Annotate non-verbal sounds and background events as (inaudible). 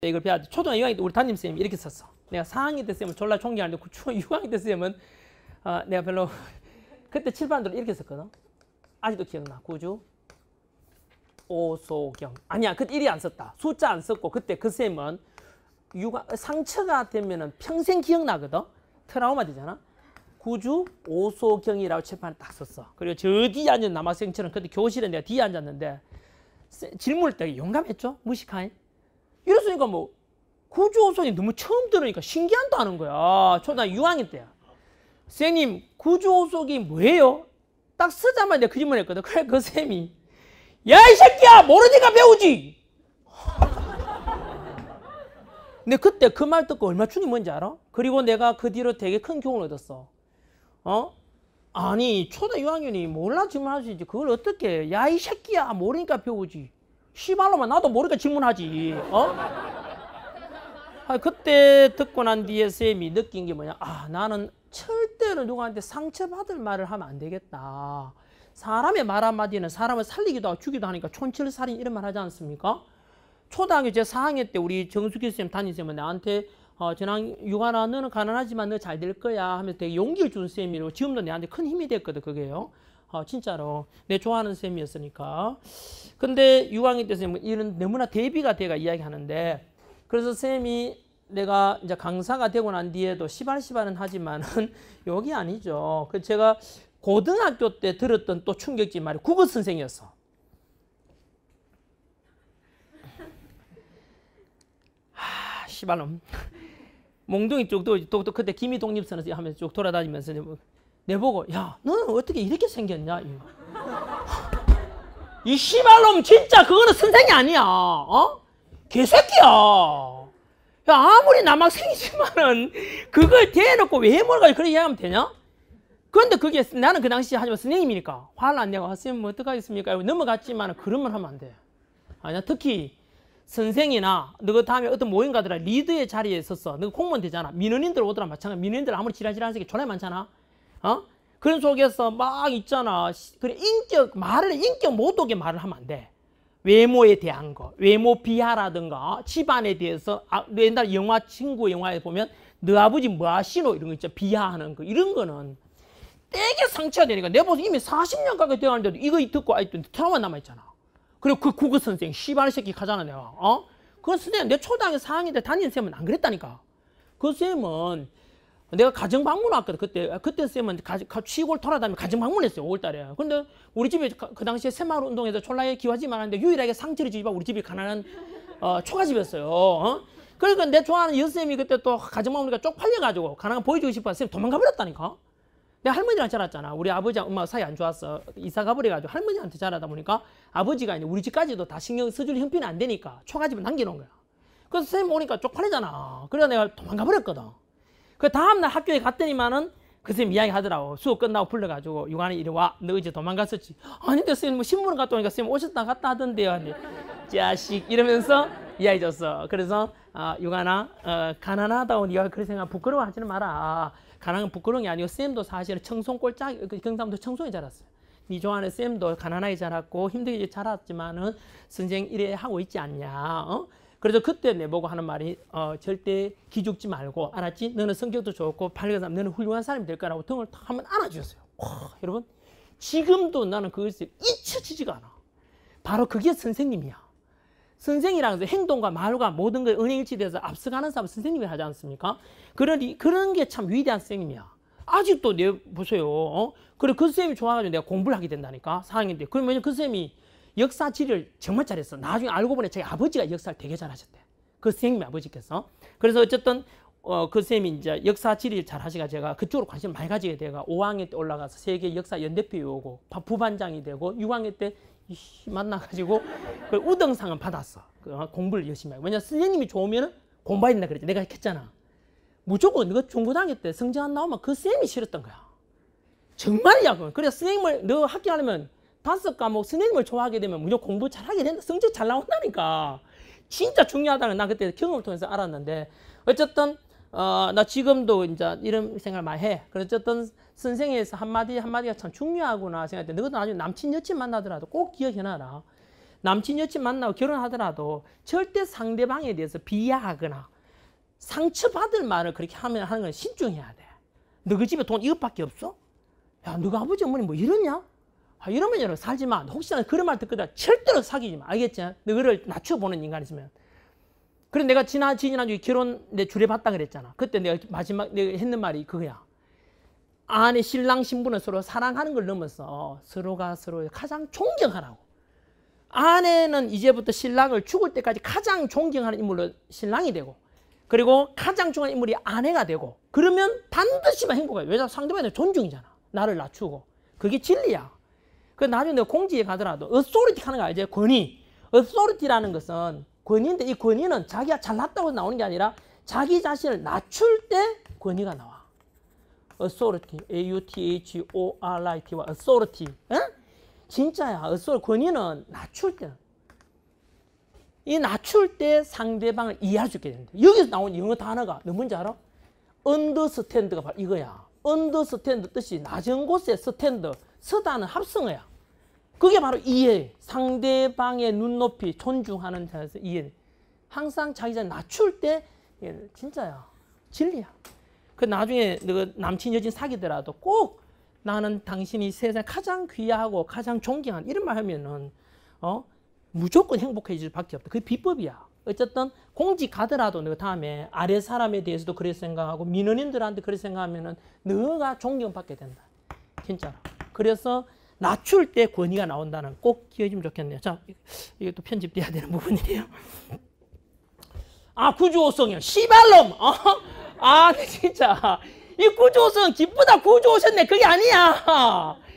이걸 배워야 돼. 초등학교 6학년 때 우리 담임쌤이 이렇게 썼어. 내가 4학년 때 쌤은 졸라 존경하는데 중학교 6학년 때 쌤은 어, 내가 별로 (laughs) 그때 칠반도로 이렇게 썼거든. 아직도 기억나. 구주 오소경. 아니야. 그때 1이 안 썼다. 숫자 안 썼고 그때 그 쌤은 유가, 상처가 되면 은 평생 기억나거든. 트라우마 되잖아. 구주 오소경이라고 칠판에 딱 썼어. 그리고 저 뒤에 앉은 남학생처럼 그때 교실에 내가 뒤에 앉았는데 질문을 때 용감했죠. 무식하니. 이랬으니까 뭐 구조선이 너무 처음 들으니까 신기한다는 거야. 초등학교 6학년 때야. 선생님 구조속이 뭐예요? 딱 쓰자마자 내가 그 질문 했거든. 그래 그 쌤이 야 이 새끼야 모르니까 배우지. (laughs) 근데 그때 그 말 듣고 얼마 충이 뭔지 알아? 그리고 내가 그 뒤로 되게 큰 교훈을 얻었어. 어? 아니 초등 6학년이 몰라 지금 할수 있지. 그걸 어떻게 야이 새끼야 모르니까 배우지. 시발로만 나도 모르게 질문하지. 어? 아, 그때 듣고 난 뒤에 쌤이 느낀 게 뭐냐. 아, 나는 절대로 누구한테 상처받을 말을 하면 안 되겠다. 사람의 말 한마디는 사람을 살리기도 하고 죽이기도 하니까 촌철살인 이런 말 하지 않습니까? 초등학교 제 4학년 때 우리 정수기 쌤 담임쌤은 뭐 나한테 어, 전학 유아 너는 가난하지만 너 잘 될 거야 하면서 되게 용기를 준 쌤이고 지금도 내한테 큰 힘이 됐거든 그게요. 어, 진짜로 내 좋아하는 쌤이었으니까. 근데 유학년때 선생님 이런 너무나 대비가 돼가 이야기하는데 그래서 쌤이 내가 이제 강사가 되고 난 뒤에도 시발시발은 하지만은 (laughs) 여기 아니죠. 그 제가 고등학교 때 들었던 또 충격적인 말이 국어 선생이었어. 아, 시발놈. (laughs) 몽둥이 쪽도 또, 또 그때 기미 독립선에서 하면서 쭉 돌아다니면서 내보고 야 너는 어떻게 이렇게 생겼냐 (laughs) 이 씨발놈 진짜 그거는 선생이 아니야 어? 개새끼야 야 아무리 남학생이지만은 그걸 대놓고 외모가까지 그렇게 이야기하면 되냐? 그런데 그게 나는 그 당시 하지만 선생님이니까 화를 안 내고 선생님 뭐 어떡하겠습니까? 이거 넘어갔지만 그런 말 하면 안 돼. 아니야 특히 선생이나 너 그 다음에 어떤 모임 가더라 리드의 자리에 있었어 너가 공무원 되잖아. 민원인들 오더라 마찬가지. 민원인들 아무리 지랄지랄한 새끼 존나 많잖아. 어? 그런 속에서 막 있잖아. 그래 인격 말을 인격 못 오게 말을 하면 안 돼. 외모에 대한 거, 외모 비하라든가 어? 집안에 대해서 아, 옛날 영화 친구 영화에 보면 너 아버지 뭐 하시노 이런 거 있죠. 비하하는 거 이런 거는 되게 상처가 되니까 내가 벌써 이미 40년 가까이 되었는데도 이거 듣고 아직도 트라우마 남아있잖아. 그리고 그 국어 선생 시발 새끼 가잖아 내가. 어? 그 선생님 내 초등학교 4학년 때다니 담임 쌤은 안 그랬다니까. 그선 쌤은 내가 가정 방문왔거든 그때 그때 쌤은 가, 가, 시골 돌아다니면 가정 방문했어요 5월달에 근데 우리 집에 그, 그 당시에 새마을 운동에서 졸라에 기와지만하는데 유일하게 상처를 주기가 우리 집이 가난한 어, 초가집이었어요 어? 그러니까 내 좋아하는 여쌤이 그때 또 가정 방문이니까 쪽팔려가지고 가난한 보여주고 싶어 쌤 도망가 버렸다니까 내 할머니랑 자랐잖아 우리 아버지랑 엄마 사이 안 좋았어 이사 가버려가지고 할머니한테 자라다 보니까 아버지가 이제 우리 집까지도 다 신경 써줄 형편이 안 되니까 초가집을 남겨놓은 거야 그래서 쌤 오니까 쪽팔리잖아 그래서 내가 도망가 버렸거든 그 다음날 학교에 갔더니만은 그 선생님 이야기 하더라고. 수업 끝나고 불러가지고, 유관이 이리 와. 너 이제 도망갔었지. 아닌데, 선생님, 뭐 신문을 갔다 오니까 선생님 오셨다 갔다 하던데요. 아니, 자식. 이러면서 이야기 줬어. 그래서, 아, 유관아, 어, 가난하다고 니가 그렇게 생각 부끄러워하지는 마라. 가난은 부끄러운 게 아니고, 쌤도 사실은 청송꼴짝, 그 경상도 청송에 자랐어요. 네 좋아하는 쌤도 가난하게 자랐고, 힘들게 자랐지만은, 선생 이래 하고 있지 않냐. 어? 그래서 그때 내보고 하는 말이 어, 절대 기죽지 말고 알았지? 너는 성격도 좋고 밝려 사람, 너는 훌륭한 사람이 될 거라고 등을 탁 하면 안아주셨어요. 와, 여러분 지금도 나는 그것을 잊혀지지가 않아. 바로 그게 선생님이야. 선생이라는 행동과 말과 모든 걸 은행일치돼서 앞서가는 사람 선생님이 하지 않습니까? 그런, 그런 게 참 위대한 선생님이야. 아직도 내 보세요. 어? 그래 그 선생님이 좋아가지고 내가 공부를 하게 된다니까 4학년 때. 그러면 그 선생님이 역사 지리를 정말 잘했어. 나중에 알고 보니 저희 아버지가 역사를 되게 잘하셨대. 그 선생님이 아버지께서. 그래서 어쨌든 어, 그 선생님이 이제 역사 지리를 잘 하시가 제가 그쪽으로 관심을 많이 가지게 되가 5학년 때 올라가서 세계 역사 연대표에 오고 부반장이 되고 6학년 때 이씨, 만나가지고 그 우등상은 받았어. 그 어, 공부를 열심히 하고. 왜냐 선생님이 좋으면 공부해야 된다 그랬지. 내가 했잖아. 무조건 너가 중고등학교 때 성적 안 나오면 그선생님이 싫었던 거야. 정말이야. 그래 선생님을 너 학교 하려면 다섯 과목 선생님을 좋아하게 되면 무조건 공부 잘하게 된다. 성적 잘 나온다니까. 진짜 중요하다는 나 그때 경험을 통해서 알았는데 어쨌든 어, 나 지금도 이제 이런 생각을 많이 해. 그래서 어쨌든 선생에서 한마디 한마디가 참 중요하구나 생각할 때 너도 나중에 남친 여친 만나더라도 꼭 기억해놔라. 남친 여친 만나고 결혼하더라도 절대 상대방에 대해서 비하하거나 상처받을 말을 그렇게 하면 하는 건 신중해야 돼. 너희 그 집에 돈 이것밖에 없어? 야, 너가 아버지 어머니 뭐 이러냐? 아, 이러면 여러 분 살지 마. 혹시나 그런 말 듣거든. 절대로 사귀지 마. 알겠지? 너를 낮춰보는 인간 있으면. 그래 내가 지난 지난주에 결혼 내 주례 받다 그랬잖아. 그때 내가 마지막 내가 했는 말이 그거야. 아내 신랑 신부는 서로 사랑하는 걸 넘어서 서로가 서로 가장 존경하라고. 아내는 이제부터 신랑을 죽을 때까지 가장 존경하는 인물로 신랑이 되고 그리고 가장 중요한 인물이 아내가 되고 그러면 반드시만 행복해 왜냐 상대방의 존중이잖아. 나를 낮추고 그게 진리야. 그 나중에 내가 공지에 가더라도 어소리티 하는 거 알지? 권위. 어소리티라는 것은 권위인데 이 권위는 자기가 잘났다고 나오는 게 아니라 자기 자신을 낮출 때 권위가 나와. authority, A-U-T-H-O-R-I-T와 authority. 에? 진짜야. authority, 권위는 낮출 때. 이 낮출 때 상대방을 이해할 수 있게 된다. 여기서 나온 영어 단어가 뭔지 알아? understand가 바로 이거야. understand 뜻이 낮은 곳에 스탠드, 서다는 합성어야. 그게 바로 이해. 상대방의 눈높이 존중하는 자에서 이해. 항상 자기 자 낮출 때 진짜야. 진리야. 그 나중에 너 그 남친 여친 사귀더라도 꼭 나는 당신이 세상 가장 귀하고 가장 존경한 이런 말 하면은 어 무조건 행복해질 밖에 없다. 그게 비법이야. 어쨌든 공직 가더라도 너 다음에 아래 사람에 대해서도 그래 생각하고 민원인들한테 그래 생각하면은 너가 존경받게 된다. 진짜로. 그래서 낮출 때 권위가 나온다는 꼭 기억해주면 좋겠네요. 자, 이게 또 편집돼야 되는 부분이네요. 아, 구조호성이요. 시발놈! 어? 아, 진짜. 이 구조호성 기쁘다 구조오셨네. 그게 아니야.